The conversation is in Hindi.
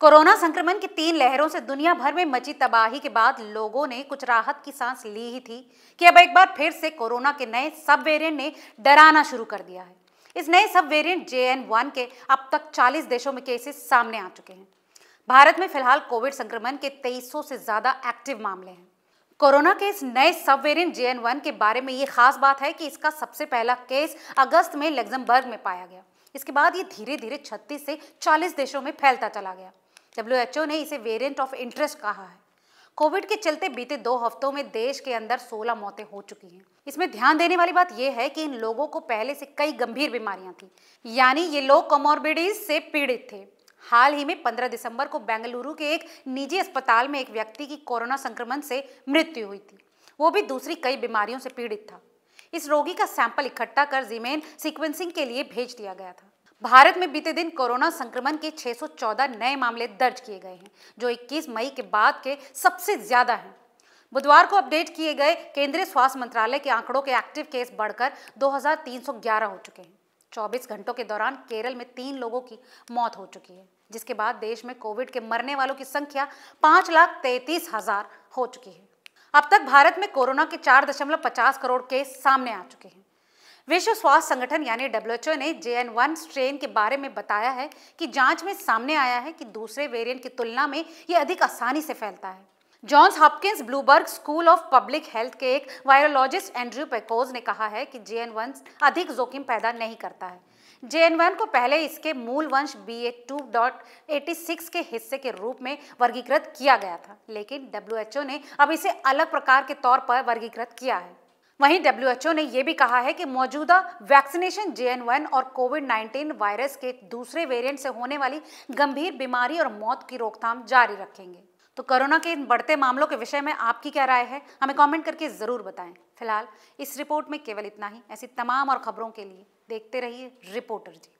कोरोना संक्रमण की तीन लहरों से दुनिया भर में मची तबाही के बाद लोगों ने कुछ राहत की सांस ली ही थी कि अब एक बार फिर से कोरोना के नए सब वेरिएंट ने डराना शुरू कर दिया है इस नए सब वेरिएंट जे एन वन के अब तक 40 देशों में केसेस सामने आ चुके हैं भारत में फिलहाल कोविड संक्रमण के तेईस से ज़्यादा एक्टिव मामले हैं कोरोना के इस नए सब वेरियंट जे के बारे में ये खास बात है कि इसका सबसे पहला केस अगस्त में लग्जमबर्ग में पाया गया इसके बाद ये धीरे धीरे 36 से 40 देशों में फैलता चला गया ओ ने इसे वेरियंट ऑफ इंटरेस्ट कहा है कोविड के चलते बीते दो हफ्तों में देश के अंदर 16 मौतें हो चुकी हैं इसमें ध्यान देने वाली बात यह है कि इन लोगों को पहले से कई गंभीर बीमारियां थी यानी ये लोग कमोरबिडीज से पीड़ित थे हाल ही में 15 दिसंबर को बेंगलुरु के एक निजी अस्पताल में एक व्यक्ति की कोरोना संक्रमण से मृत्यु हुई थी वो भी दूसरी कई बीमारियों से पीड़ित था इस रोगी का सैंपल इकट्ठा कर जीमेन सीक्वेंसिंग के लिए भेज दिया गया था भारत में बीते दिन कोरोना संक्रमण के 614 नए मामले दर्ज किए गए हैं जो 21 मई के बाद के सबसे ज़्यादा हैं बुधवार को अपडेट किए गए केंद्रीय स्वास्थ्य मंत्रालय के आंकड़ों के एक्टिव केस बढ़कर 2311 हो चुके हैं 24 घंटों के दौरान केरल में तीन लोगों की मौत हो चुकी है जिसके बाद देश में कोविड के मरने वालों की संख्या पाँच लाख तैतीस हजार हो चुकी है अब तक भारत में कोरोना के चार दशमलव पचास करोड़ केस सामने आ चुके हैं विश्व स्वास्थ्य संगठन यानी डब्ल्यूएचओ ने जे एन वन स्ट्रेन के बारे में बताया है कि जांच में सामने आया है कि दूसरे वेरिएंट की तुलना में ये अधिक आसानी से फैलता है Johns Hopkins Bloomberg school of public health के एक वायरोलॉजिस्ट एंड्रयू पेकोज ने कहा है कि जे एन वन अधिक जोखिम पैदा नहीं करता है जे एन वन को पहले इसके मूल वंश B A two dot eighty six के हिस्से के रूप में वर्गीकृत किया गया था लेकिन डब्ल्यू एच ओ ने अब इसे अलग प्रकार के तौर पर वर्गीकृत किया है वहीं डब्ल्यूएचओ ने यह भी कहा है कि मौजूदा वैक्सीनेशन जे और कोविड 19 वायरस के दूसरे वेरिएंट से होने वाली गंभीर बीमारी और मौत की रोकथाम जारी रखेंगे तो कोरोना के इन बढ़ते मामलों के विषय में आपकी क्या राय है हमें कमेंट करके ज़रूर बताएं फिलहाल इस रिपोर्ट में केवल इतना ही ऐसी तमाम और खबरों के लिए देखते रहिए रिपोर्टर जी